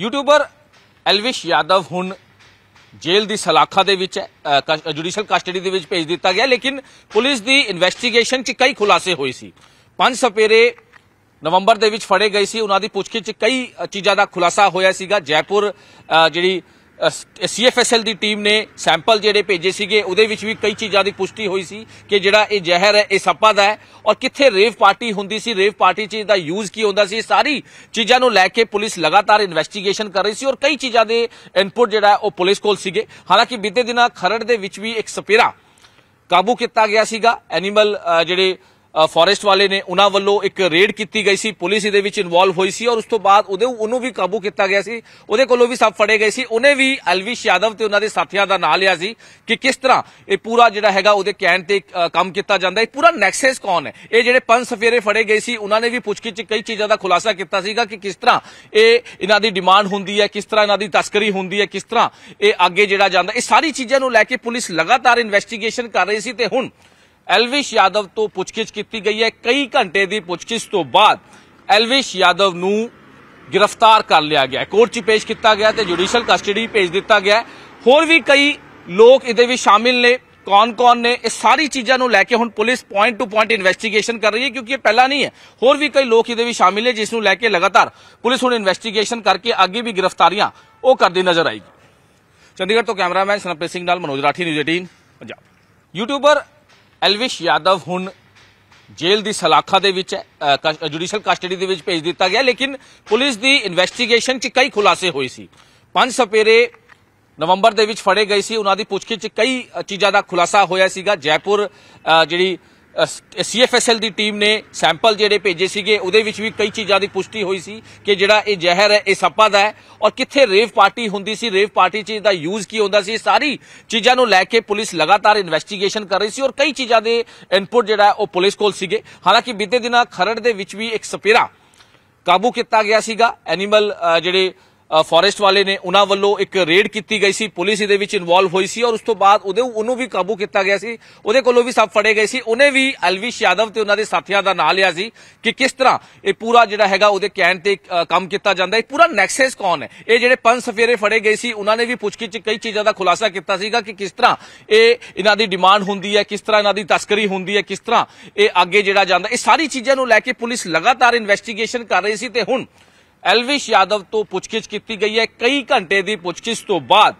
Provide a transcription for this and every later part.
YouTuber Elvish Yadav ਹੁਣ jail ਦੀ ਸਲਾਖਾ ਦੇ ਵਿੱਚ ਜੁਡੀਸ਼ੀਅਲ ਕਸਟਡੀ ਦੇ ਵਿੱਚ ਭੇਜ ਦਿੱਤਾ ਗਿਆ ਲੇਕਿਨ ਪੁਲਿਸ ਦੀ ਇਨਵੈਸਟੀਗੇਸ਼ਨ 'ਚ ਕਈ ਖੁਲਾਸੇ ਹੋਏ ਸੀ ਪੰਜ ਸਪੇਰੇ ਨਵੰਬਰ ਦੇ ਵਿੱਚ ਫੜੇ ਗਏ ਸੀ ਉਹਨਾਂ ਦੀ ਪੁੱਛਗਿੱਛ 'ਚ ਕਈ ਚੀਜ਼ਾਂ ਦਾ ਖੁਲਾਸਾ ਹੋਇਆ ਸੀਗਾ ਜੈਪੁਰ ਜਿਹੜੀ ਸੀਐਫਐਸਐਲ ਦੀ ਟੀਮ ਨੇ ਸੈਂਪਲ ਜਿਹੜੇ ਭੇਜੇ ਸੀਗੇ ਉਹਦੇ ਵਿੱਚ ਵੀ ਕਈ ਚੀਜ਼ਾਂ ਦੀ ਪੁਸ਼ਟੀ ਹੋਈ ਸੀ ਕਿ ਜਿਹੜਾ ਇਹ ਜ਼ਹਿਰ ਹੈ ਇਹ ਸੱਪਾ ਦਾ ਹੈ ਔਰ ਕਿੱਥੇ ਰੇਵ ਪਾਰਟੀ ਹੁੰਦੀ ਸੀ ਰੇਵ ਪਾਰਟੀ ਚੀਜ਼ ਦਾ ਯੂਜ਼ ਕੀ ਹੁੰਦਾ ਸੀ ਸਾਰੀ ਚੀਜ਼ਾਂ ਨੂੰ ਲੈ ਕੇ ਪੁਲਿਸ ਲਗਾਤਾਰ ਇਨਵੈਸਟੀਗੇਸ਼ਨ ਕਰ ਰਹੀ ਸੀ ਔਰ ਕਈ ਚੀਜ਼ਾਂ ਦੇ ਇਨਪੁਟ ਜਿਹੜਾ ਉਹ ਪੁਲਿਸ ਕੋਲ ਸੀਗੇ ਹਾਲਾਂਕਿ ਬੀਤੇ ਦਿਨਾਂ ਖਰੜ ਦੇ ਵਿੱਚ ਵੀ ਇੱਕ ਸਪੇਰਾ ਕਾਬੂ ਕੀਤਾ ਗਿਆ ਸੀਗਾ ਐਨੀਮਲ ਜਿਹੜੇ ਫੋਰੈਸਟ ਵਾਲੇ ਨੇ ਉਹਨਾਂ ਵੱਲੋਂ ਇੱਕ ਰੇਡ ਕੀਤੀ ਗਈ ਸੀ ਪੁਲਿਸ ਇਹਦੇ ਵਿੱਚ ਇਨਵੋਲਵ ਹੋਈ ਸੀ ਔਰ ਉਸ ਤੋਂ ਬਾਅਦ ਉਹਦੇ ਉਹਨੂੰ ਵੀ ਕਾਬੂ ਕੀਤਾ ਗਿਆ ਸੀ ਉਹਦੇ ਕੋਲੋਂ ਵੀ ਸਭ ਫੜੇ ਗਏ ਸੀ ਉਹਨੇ ਵੀ ਅਲਵਿਸ਼ ਯਾਦਵ ਤੇ ਉਹਨਾਂ ਦੇ ਸਾਥੀਆਂ ਦਾ ਨਾਂ ਲਿਆ ਸੀ ਕਿ ਕਿਸ ਤਰ੍ਹਾਂ ਇਹ ਪੂਰਾ ਜਿਹੜਾ ਹੈਗਾ ਉਹਦੇ ਕੈਨ ਤੇ ਕੰਮ ਕੀਤਾ ਜਾਂਦਾ ਇਹ ਪੂਰਾ ਨੈਕਸਸ ਕੌਣ ਹੈ ਇਹ ਜਿਹੜੇ ਪੰਜ ਸਫੇਰੇ ਫੜੇ ਗਏ ਸੀ ਉਹਨਾਂ ਨੇ ਵੀ ਪੁੱਛਗਿੱਛ ਕਈ ਚੀਜ਼ਾਂ ਦਾ ਖੁਲਾਸਾ ਕੀਤਾ ਸੀਗਾ ਕਿ ਕਿਸ ਤਰ੍ਹਾਂ ਇਹ ਇਹਨਾਂ ਦੀ ਡਿਮਾਂਡ ਹੁੰਦੀ ਹੈ ਕਿਸ ਤਰ੍ਹਾਂ ਇਹਨਾਂ ਦੀ ਤਸਕਰੀ ਹੁੰਦੀ ਹੈ ਕਿਸ ਤਰ੍ਹਾਂ ਇਹ ਅੱਗੇ ਜਿਹੜਾ ਜਾਂਦਾ ਇਹ ਸਾਰੀ ਚੀਜ਼ਾਂ ਨੂੰ ਲੈ ਕੇ ਪੁਲਿਸ ਲਗਾਤਾਰ ਇਨਵੈਸਟੀਗੇਸ਼ਨ ਕਰ ਰਹੀ ਸੀ ਤੇ ਹੁਣ ਐਲਵਿਸ਼ ਯਾਦਵ ਤੋਂ ਪੁੱਛਗਿੱਛ ਕੀਤੀ ਗਈ ਹੈ ਕਈ ਘੰਟੇ ਦੀ ਪੁੱਛਗਿੱਛ ਤੋਂ ਬਾਅਦ ਐਲਵਿਸ਼ ਯਾਦਵ ਨੂੰ ਗ੍ਰਿਫਤਾਰ ਕਰ ਲਿਆ ਗਿਆ ਕੋਰਟ 'ਚ ਪੇਸ਼ ਕੀਤਾ ਗਿਆ ਤੇ ਜੁਡੀਸ਼ੀਅਲ ਕਸਟਡੀ ਭੇਜ ਦਿੱਤਾ ਗਿਆ ਹੋਰ ਵੀ ਕਈ ਲੋਕ ਇਹਦੇ ਵਿੱਚ ਸ਼ਾਮਿਲ ਨੇ ਕੌਣ-ਕੌਣ ਨੇ ਇਹ ਸਾਰੀ ਚੀਜ਼ਾਂ ਨੂੰ ਲੈ ਕੇ ਹੁਣ police point to point investigation ਕਰ ਰਹੀ ਹੈ ਕਿਉਂਕਿ ਇਹ ਪਹਿਲਾ ਨਹੀਂ ਹੈ ਹੋਰ ਵੀ ਕਈ ਲੋਕ ਇਹਦੇ ਵਿੱਚ ਸ਼ਾਮਿਲ ਨੇ ਜਿਸ ਨੂੰ ਲੈ ਕੇ ਲਗਾਤਾਰ ਪੁਲਿਸ ਹੁਣ ਇਨਵੈਸਟੀਗੇਸ਼ਨ ਕਰਕੇ ਅੱਗੇ ਵੀ ਗ੍ਰਿਫਤਾਰੀਆਂ ਉਹ ਕਰਦੀ ਨਜ਼ਰ ਆਏਗੀ ਚੰਡੀਗੜ੍ਹ ਤੋਂ ਕੈਮਰਾਮੈਨ ਸਨਪ੍ਰੀਤ ਸਿੰਘ ਨਾਲ ਮਨੋਜ ਰਾਠੀ ਨਿਊਜ਼ 18 ਪੰਜਾਬ ਯੂਟਿਊਬਰ ਐਲਵਿਸ਼ ਯਾਦਵ ਹੁਣ ਜੇਲ੍ਹ ਦੀ ਸਲਾਖਾ ਦੇ ਵਿੱਚ ਹੈ ਜੁਡੀਸ਼ੀਅਲ ਕਸਟਡੀ ਦੇ ਵਿੱਚ ਭੇਜ ਦਿੱਤਾ ਗਿਆ ਲੇਕਿਨ ਪੁਲਿਸ ਦੀ ਇਨਵੈਸਟੀਗੇਸ਼ਨ 'ਚ ਕਈ ਖੁਲਾਸੇ ਹੋਏ ਸੀ ਪੰਜ ਸਪੇਰੇ ਨਵੰਬਰ ਦੇ ਵਿੱਚ ਫੜੇ ਗਏ ਸੀ ਉਹਨਾਂ ਦੀ ਪੁੱਛਗਿੱਛ 'ਚ ਕਈ ਚੀਜ਼ਾਂ ਦਾ ਖੁਲਾਸਾ ਹੋਇਆ ਸੀਗਾ ਜੈਪੁਰ ਜਿਹੜੀ ਸੀਐਫਐਸਐਲ ਦੀ ਟੀਮ ਨੇ ਸੈਂਪਲ ਜਿਹੜੇ ਭੇਜੇ ਸੀਗੇ ਉਹਦੇ ਵਿੱਚ ਵੀ ਕਈ ਚੀਜ਼ਾਂ ਦੀ ਪੁਸ਼ਟੀ ਹੋਈ ਸੀ ਕਿ ਜਿਹੜਾ ਇਹ ਜ਼ਹਿਰ ਹੈ ਇਹ ਸੱਪਾ ਦਾ ਹੈ ਔਰ ਕਿੱਥੇ ਰੇਵ ਪਾਰਟੀ ਹੁੰਦੀ ਸੀ ਰੇਵ ਪਾਰਟੀ ਚੀਜ਼ ਦਾ ਯੂਜ਼ ਕੀ ਹੁੰਦਾ ਸੀ ਸਾਰੀ ਚੀਜ਼ਾਂ ਨੂੰ ਲੈ ਕੇ ਪੁਲਿਸ ਲਗਾਤਾਰ ਇਨਵੈਸਟੀਗੇਸ਼ਨ ਕਰ ਰਹੀ ਸੀ ਔਰ ਕਈ ਚੀਜ਼ਾਂ ਦੇ ਇਨਪੁਟ ਜਿਹੜਾ ਉਹ ਪੁਲਿਸ ਕੋਲ ਸੀਗੇ ਹਾਲਾਂਕਿ ਬੀਤੇ ਦਿਨਾਂ ਖਰੜ ਦੇ ਵਿੱਚ ਵੀ ਇੱਕ ਸਪੇਰਾ ਕਾਬੂ ਕੀਤਾ ਗਿਆ ਸੀਗਾ ਐਨੀਮਲ ਜਿਹੜੇ ਫੋਰੈਸਟ ਵਾਲੇ ਨੇ ਉਹਨਾਂ ਵੱਲੋਂ ਇੱਕ ਰੇਡ ਕੀਤੀ ਗਈ ਸੀ ਪੁਲਿਸ ਇਹਦੇ ਵਿੱਚ ਇਨਵੋਲਵ ਹੋਈ ਸੀ ਔਰ ਉਸ ਤੋਂ ਬਾਅਦ ਉਹਦੇ ਉਹਨੂੰ ਵੀ ਕਾਬੂ ਕੀਤਾ ਗਿਆ ਸੀ ਉਹਦੇ ਕੋਲੋਂ ਵੀ ਸਭ ਫੜੇ ਗਏ ਸੀ ਉਹਨੇ ਵੀ ਅਲਵਿਸ਼ ਯਾਦਵ ਤੇ ਉਹਨਾਂ ਦੇ ਸਾਥੀਆਂ ਦਾ ਨਾਮ ਲਿਆ ਸੀ ਕਿ ਕਿਸ ਤਰ੍ਹਾਂ ਇਹ ਪੂਰਾ ਜਿਹੜਾ ਹੈਗਾ ਉਹਦੇ ਕਹਿਣ ਤੇ ਕੰਮ ਕੀਤਾ ਜਾਂਦਾ ਹੈ ਪੂਰਾ ਨੈਕਸਸ ਕੌਣ ਹੈ ਇਹ ਜਿਹੜੇ ਪੰਜ ਸਫੇਰੇ ਫੜੇ ਗਏ ਸੀ ਉਹਨਾਂ ਨੇ ਵੀ ਪੁੱਛਗਿੱਛ ਕਈ ਚੀਜ਼ਾਂ ਦਾ ਖੁਲਾਸਾ ਕੀਤਾ ਸੀਗਾ ਕਿ ਕਿਸ ਤਰ੍ਹਾਂ ਇਹ ਇਹਨਾਂ ਦੀ ਡਿਮਾਂਡ ਹੁੰਦੀ ਹੈ ਕਿਸ ਤਰ੍ਹਾਂ ਇਹਨਾਂ ਦੀ ਤਸਕਰੀ ਹੁੰਦੀ ਹੈ ਕਿਸ ਤਰ੍ਹਾਂ ਇਹ ਅੱਗੇ ਜਿਹੜਾ ਜਾਂਦਾ ਇਹ ਸਾਰੀ ਚੀਜ਼ਾਂ ਨੂੰ ਲੈ ਕੇ ਪੁਲਿਸ ਲਗਾਤਾਰ ਇਨਵੈਸਟੀਗੇਸ਼ਨ ਕਰ ਰਹੀ ਸੀ ਤੇ ਹੁਣ ਐਲਵਿਸ਼ ਯਾਦਵ ਤੋਂ ਪੁੱਛਗਿੱਛ ਕੀਤੀ ਗਈ ਹੈ ਕਈ ਘੰਟੇ ਦੀ ਪੁੱਛਗਿੱਛ ਤੋਂ ਬਾਅਦ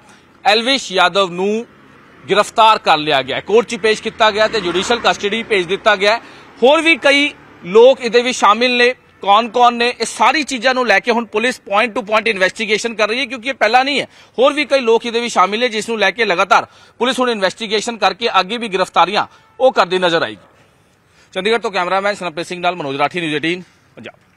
ਐਲਵਿਸ਼ ਯਾਦਵ ਨੂੰ ਗ੍ਰਿਫਤਾਰ ਕਰ ਲਿਆ ਗਿਆ ਕੋਰਟ 'ਚ ਪੇਸ਼ ਕੀਤਾ ਗਿਆ ਤੇ ਜੁਡੀਸ਼ੀਅਲ ਕਸਟਡੀ ਭੇਜ ਦਿੱਤਾ ਗਿਆ ਹੋਰ ਵੀ ਕਈ ਲੋਕ ਇਹਦੇ ਵਿੱਚ ਸ਼ਾਮਿਲ ਨੇ ਕੌਣ-ਕੌਣ ਨੇ ਇਹ ਸਾਰੀ ਚੀਜ਼ਾਂ ਨੂੰ ਲੈ ਕੇ ਹੁਣ police point to point investigation ਕਰ ਰਹੀ ਹੈ ਕਿਉਂਕਿ ਇਹ ਪਹਿਲਾ ਨਹੀਂ ਹੈ ਹੋਰ ਵੀ ਕਈ ਲੋਕ ਇਹਦੇ ਵਿੱਚ ਸ਼ਾਮਿਲ ਨੇ ਜਿਸ ਨੂੰ ਲੈ ਕੇ ਲਗਾਤਾਰ ਪੁਲਿਸ ਹੁਣ ਇਨਵੈਸਟੀਗੇਸ਼ਨ ਕਰਕੇ ਅੱਗੇ ਵੀ ਗ੍ਰਿਫਤਾਰੀਆਂ ਉਹ ਕਰਦੀ ਨਜ਼ਰ ਆਏਗੀ ਚੰਡੀਗੜ੍ਹ ਤੋਂ ਕੈਮਰਾਮੈਨ ਸਨਪ੍ਰੀਤ ਸਿੰਘ ਨਾਲ ਮਨੋਜ ਰਾਠੀ ਨਿਊਜ਼ 18 ਪੰਜਾਬ